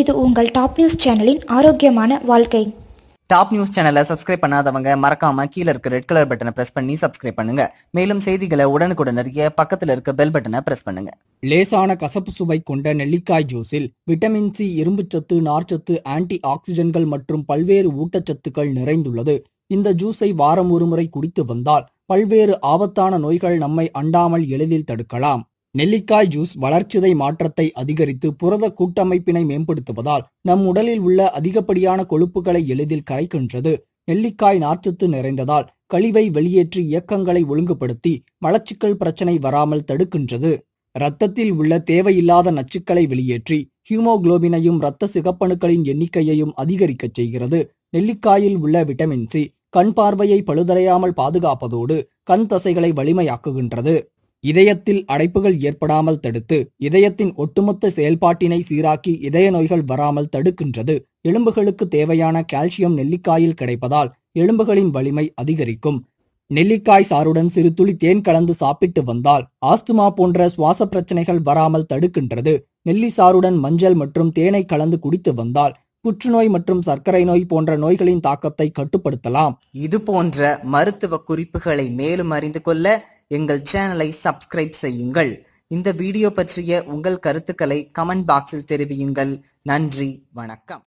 இது உங்கள் top news சேனலின் ஆரோக்கியமான வாழ்க்கை டாப் நியூஸ் சேனலை சப்ஸ்கிரைப் பண்ணாதவங்க மறக்காம கீழே இருக்க ரெட் கலர் பட்டனை பிரஸ் பண்ணி சப்ஸ்கிரைப் பண்ணுங்க மேலும் செய்திகளை உடனுக்குடன் அறிய பக்கத்தில் இருக்க பெல் பட்டனை பிரஸ் பண்ணுங்க லேசான கசப்பு சுவை கொண்ட நெல்லிக்காய் ஜூஸில் விட்டமின் சி இரும்புச்சத்து நார்ச்சத்து ஆன்டி ஆக்சிஜன்கள் மற்றும் பல்வேறு ஊட்டச்சத்துக்கள் நிறைந்துள்ளது இந்த ஜூஸை வாரம் ஒரு முறை குடித்து வந்தால் பல்வேறு ஆபத்தான நோய்கள் நம்மை அண்டாமல் எளிதில் தடுக்கலாம் நெல்லிக்காய் ஜூஸ் வளர்ச்சிதை மாற்றத்தை அதிகரித்து புரத கூட்டமைப்பினை மேம்படுத்துவதால் நம் உடலில் உள்ள அதிகப்படியான கொழுப்புகளை எளிதில் கரைக்கின்றது நெல்லிக்காய் நார்ச்சத்து நிறைந்ததால் கழிவை வெளியேற்றி இயக்கங்களை ஒழுங்குபடுத்தி மலச்சிக்கல் பிரச்சனை வராமல் தடுக்கின்றது இரத்தத்தில் உள்ள தேவையில்லாத நச்சுக்களை வெளியேற்றி ஹீமோகுளோபினையும் இரத்த சிகப்பணுக்களின் எண்ணிக்கையையும் அதிகரிக்கச் செய்கிறது நெல்லிக்காயில் உள்ள விட்டமின் சி கண் பார்வையை பழுதடையாமல் பாதுகாப்பதோடு கண் தசைகளை வலிமையாக்குகின்றது இதயத்தில் அடைப்புகள் ஏற்படாமல் தடுத்து இதயத்தின் ஒட்டுமொத்த செயல்பாட்டினை சீராக்கி இதய நோய்கள் வராமல் தடுக்கின்றது எலும்புகளுக்கு தேவையான கால்சியம் நெல்லிக்காயில் கிடைப்பதால் எலும்புகளின் வலிமை அதிகரிக்கும் நெல்லிக்காய் சாருடன் சிறு துளி தேன் கலந்து சாப்பிட்டு வந்தால் ஆஸ்துமா போன்ற சுவாச பிரச்சனைகள் வராமல் தடுக்கின்றது நெல்லி சாருடன் மஞ்சள் மற்றும் தேனை கலந்து குடித்து வந்தால் புற்றுநோய் மற்றும் சர்க்கரை நோய் போன்ற நோய்களின் தாக்கத்தை கட்டுப்படுத்தலாம் இது போன்ற மருத்துவ குறிப்புகளை மேலும் அறிந்து கொள்ள எங்கள் சேனலை சப்ஸ்கிரைப் செய்யுங்கள் இந்த வீடியோ பற்றிய உங்கள் கருத்துக்களை கமெண்ட் பாக்ஸில் தெரிவியுங்கள் நன்றி வணக்கம்